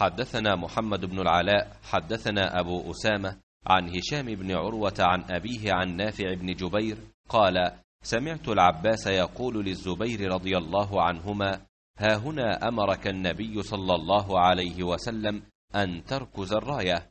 حدثنا محمد بن العلاء حدثنا أبو أسامة عن هشام بن عروة عن أبيه عن نافع بن جبير قال سمعت العباس يقول للزبير رضي الله عنهما ها هنا أمرك النبي صلى الله عليه وسلم أن تركز الراية